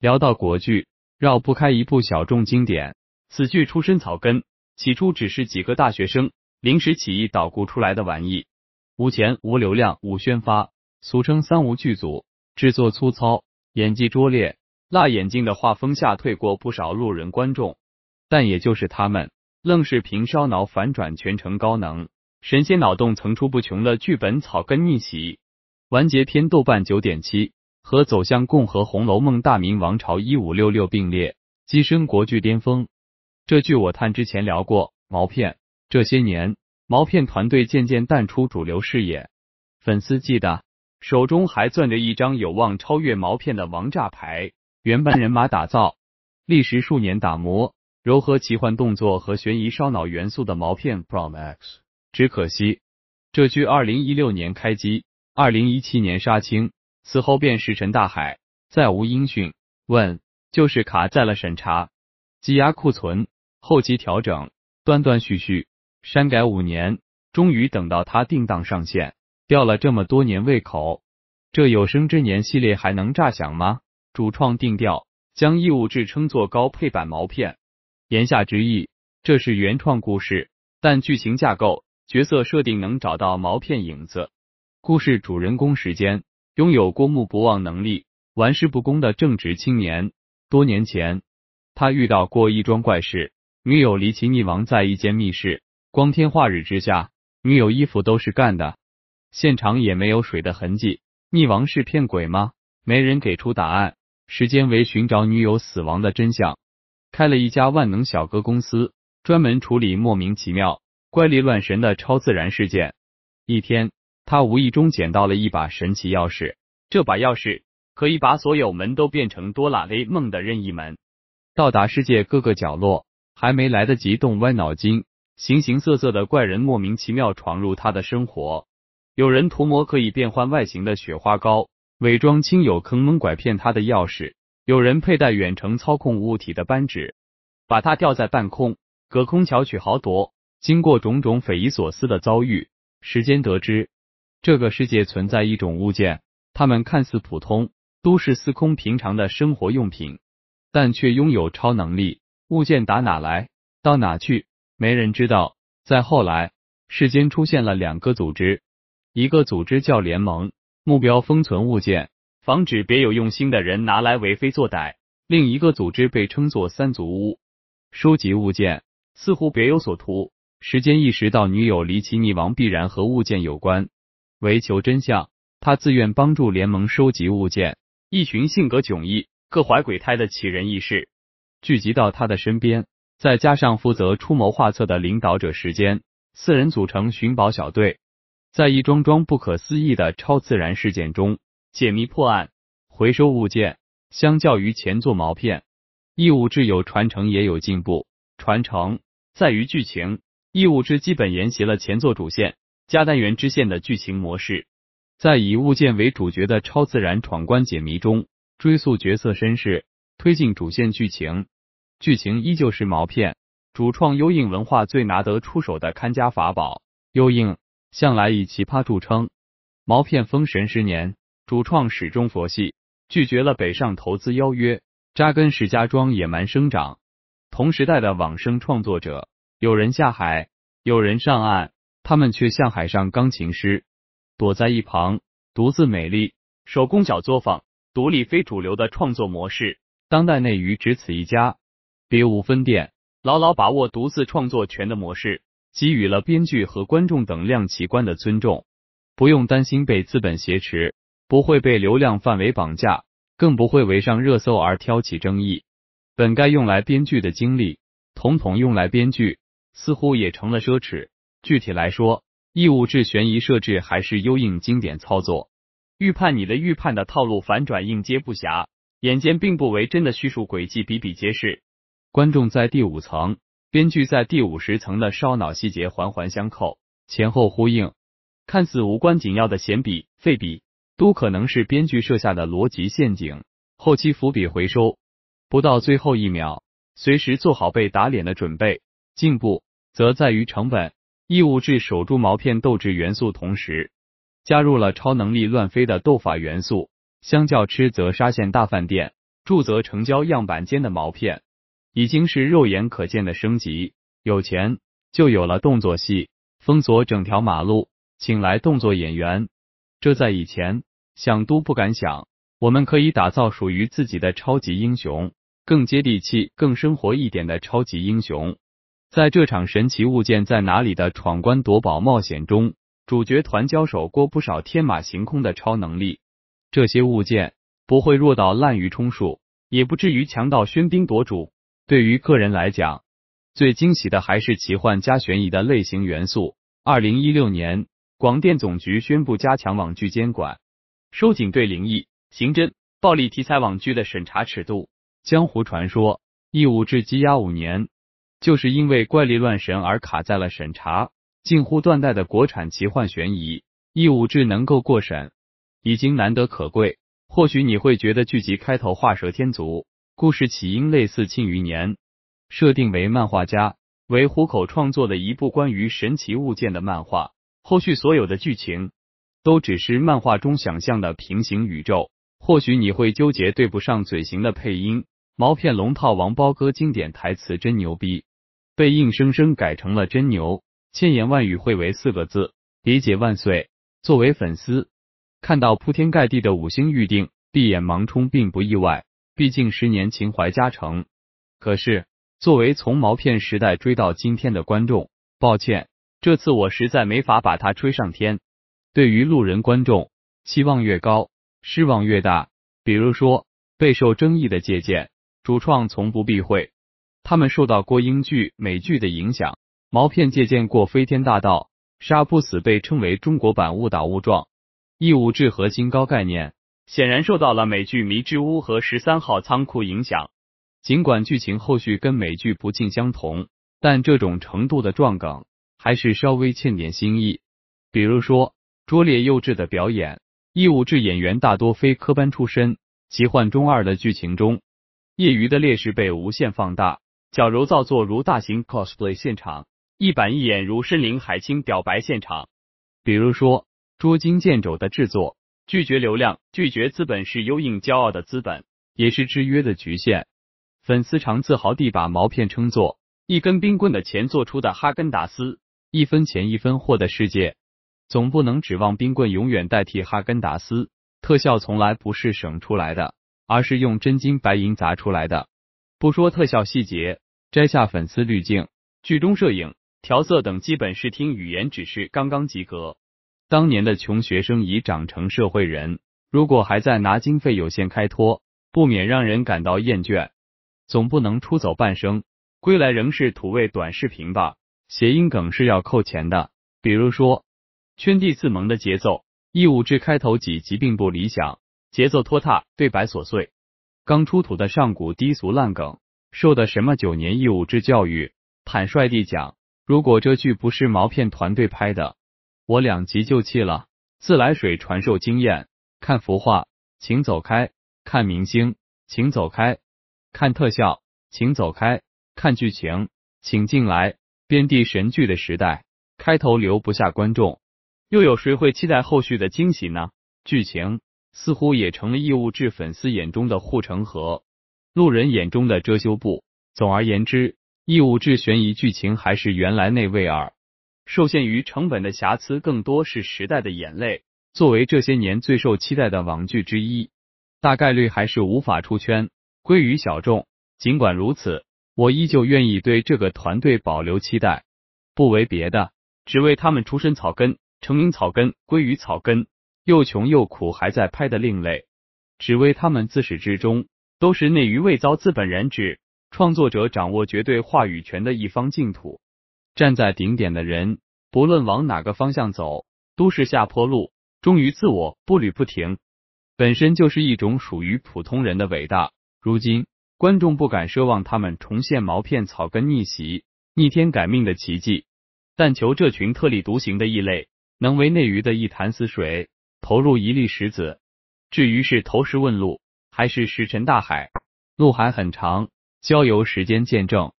聊到国剧，绕不开一部小众经典。此剧出身草根，起初只是几个大学生临时起意捣鼓出来的玩意，无钱、无流量、无宣发，俗称“三无剧组”。制作粗糙，演技拙劣，辣眼睛的画风吓退过不少路人观众。但也就是他们，愣是凭烧脑、反转、全程高能、神仙脑洞层出不穷的剧本草根逆袭。完结篇豆瓣九点七。和《走向共和》《红楼梦》《大明王朝一五六六》并列，跻身国剧巅峰。这剧我探之前聊过毛片，这些年毛片团队渐渐淡出主流视野，粉丝记得，手中还攥着一张有望超越毛片的王炸牌。原班人马打造，历时数年打磨，柔和奇幻动作和悬疑烧脑元素的毛片《Promax》，只可惜这剧二零一六年开机，二零一七年杀青。此后便石沉大海，再无音讯。问就是卡在了审查、积压库存、后期调整，断断续续删改五年，终于等到它定档上线。吊了这么多年胃口，这有生之年系列还能炸响吗？主创定调，将异物质称作高配版毛片，言下之意，这是原创故事，但剧情架构、角色设定能找到毛片影子。故事主人公时间。拥有过目不忘能力、玩世不恭的正直青年。多年前，他遇到过一桩怪事：女友离奇溺亡在一间密室，光天化日之下，女友衣服都是干的，现场也没有水的痕迹。溺亡是骗鬼吗？没人给出答案。时间为寻找女友死亡的真相，开了一家万能小哥公司，专门处理莫名其妙、怪力乱神的超自然事件。一天。他无意中捡到了一把神奇钥匙，这把钥匙可以把所有门都变成哆啦 A 梦的任意门，到达世界各个角落。还没来得及动歪脑筋，形形色色的怪人莫名其妙闯入他的生活。有人涂抹可以变换外形的雪花膏，伪装亲友坑蒙拐骗他的钥匙；有人佩戴远程操控物体的扳指，把他吊在半空，隔空巧取豪夺。经过种种匪夷所思的遭遇，时间得知。这个世界存在一种物件，它们看似普通，都是司空平常的生活用品，但却拥有超能力。物件打哪来到哪去，没人知道。再后来，世间出现了两个组织，一个组织叫联盟，目标封存物件，防止别有用心的人拿来为非作歹；另一个组织被称作三足屋，收集物件，似乎别有所图。时间意识到女友离奇溺亡，必然和物件有关。为求真相，他自愿帮助联盟收集物件。一群性格迥异、各怀鬼胎的奇人异士聚集到他的身边，再加上负责出谋划策的领导者时间，四人组成寻宝小队，在一桩桩不可思议的超自然事件中解谜破案、回收物件。相较于前作毛片，《异物志》有传承也有进步。传承在于剧情，《异物志》基本沿袭了前作主线。加单元支线的剧情模式，在以物件为主角的超自然闯关解谜中，追溯角色身世，推进主线剧情。剧情依旧是毛片，主创幽映文化最拿得出手的看家法宝。幽映向来以奇葩著称，毛片封神十年，主创始终佛系，拒绝了北上投资邀约，扎根石家庄野蛮生长。同时代的网生创作者，有人下海，有人上岸。他们却像海上钢琴师，躲在一旁独自美丽。手工小作坊，独立非主流的创作模式，当代内娱只此一家，别无分店。牢牢把握独自创作权的模式，给予了编剧和观众等量级观的尊重，不用担心被资本挟持，不会被流量范围绑架，更不会为上热搜而挑起争议。本该用来编剧的精力，统统用来编剧，似乎也成了奢侈。具体来说，异物质悬疑设置还是优映经典操作，预判你的预判的套路反转应接不暇，眼见并不为真的叙述轨迹比比皆是。观众在第五层，编剧在第五十层的烧脑细节环环相扣，前后呼应，看似无关紧要的闲笔废笔都可能是编剧设下的逻辑陷阱，后期伏笔回收，不到最后一秒，随时做好被打脸的准备。进步则在于成本。异物质守住毛片斗志元素，同时加入了超能力乱飞的斗法元素。相较吃则沙县大饭店，住则城郊样板间的毛片，已经是肉眼可见的升级。有钱就有了动作戏，封锁整条马路，请来动作演员。这在以前想都不敢想。我们可以打造属于自己的超级英雄，更接地气、更生活一点的超级英雄。在这场神奇物件在哪里的闯关夺宝冒险中，主角团交手过不少天马行空的超能力。这些物件不会弱到滥竽充数，也不至于强到喧宾夺主。对于个人来讲，最惊喜的还是奇幻加悬疑的类型元素。二零一六年，广电总局宣布加强网剧监管，收紧对灵异、刑侦、暴力题材网剧的审查尺度。《江湖传说》义务制羁押五年。就是因为怪力乱神而卡在了审查，近乎断代的国产奇幻悬疑《异物志》能够过审，已经难得可贵。或许你会觉得剧集开头画蛇添足，故事起因类似《庆余年》，设定为漫画家为虎口创作的一部关于神奇物件的漫画，后续所有的剧情都只是漫画中想象的平行宇宙。或许你会纠结对不上嘴型的配音，毛片龙套王包哥经典台词真牛逼。被硬生生改成了真牛，千言万语汇为四个字：理解万岁。作为粉丝，看到铺天盖地的五星预定，闭眼盲冲并不意外，毕竟十年情怀加成。可是，作为从毛片时代追到今天的观众，抱歉，这次我实在没法把它吹上天。对于路人观众，期望越高，失望越大。比如说备受争议的借鉴，主创从不避讳。他们受到过英剧、美剧的影响，毛片借鉴过《飞天大盗》，杀不死被称为中国版误打误撞，异物志和新高概念显然受到了美剧《迷之屋》和《十三号仓库》影响。尽管剧情后续跟美剧不尽相同，但这种程度的撞梗还是稍微欠点新意。比如说，拙劣幼稚的表演，异物志演员大多非科班出身，奇幻中二的剧情中，业余的劣势被无限放大。矫揉造作如大型 cosplay 现场，一板一眼如身临海清表白现场。比如说，捉襟见肘的制作，拒绝流量，拒绝资本是优影骄傲的资本，也是制约的局限。粉丝常自豪地把毛片称作一根冰棍的钱做出的哈根达斯，一分钱一分货的世界，总不能指望冰棍永远代替哈根达斯。特效从来不是省出来的，而是用真金白银砸出来的。不说特效细节，摘下粉丝滤镜，剧中摄影、调色等基本视听语言只是刚刚及格。当年的穷学生已长成社会人，如果还在拿经费有限开脱，不免让人感到厌倦。总不能出走半生，归来仍是土味短视频吧？谐音梗是要扣钱的，比如说“圈地自萌”的节奏。义务至开头几集并不理想，节奏拖沓，对白琐碎。刚出土的上古低俗烂梗，受的什么九年义务制教育？坦率地讲，如果这剧不是毛片团队拍的，我两集就弃了。自来水传授经验，看浮画，请走开；看明星，请走开；看特效，请走开；看剧情，请进来。遍地神剧的时代，开头留不下观众，又有谁会期待后续的惊喜呢？剧情。似乎也成了异物志粉丝眼中的护城河，路人眼中的遮羞布。总而言之，异物志悬疑剧情还是原来那味儿。受限于成本的瑕疵，更多是时代的眼泪。作为这些年最受期待的网剧之一，大概率还是无法出圈，归于小众。尽管如此，我依旧愿意对这个团队保留期待，不为别的，只为他们出身草根，成名草根，归于草根。又穷又苦，还在拍的另类，只为他们自始至终都是内娱未遭资本染指、创作者掌握绝对话语权的一方净土。站在顶点的人，不论往哪个方向走，都是下坡路。忠于自我，步履不停，本身就是一种属于普通人的伟大。如今，观众不敢奢望他们重现毛片草根逆袭、逆天改命的奇迹，但求这群特立独行的异类，能为内娱的一潭死水。投入一粒石子，至于是投石问路，还是石沉大海，路还很长，交由时间见证。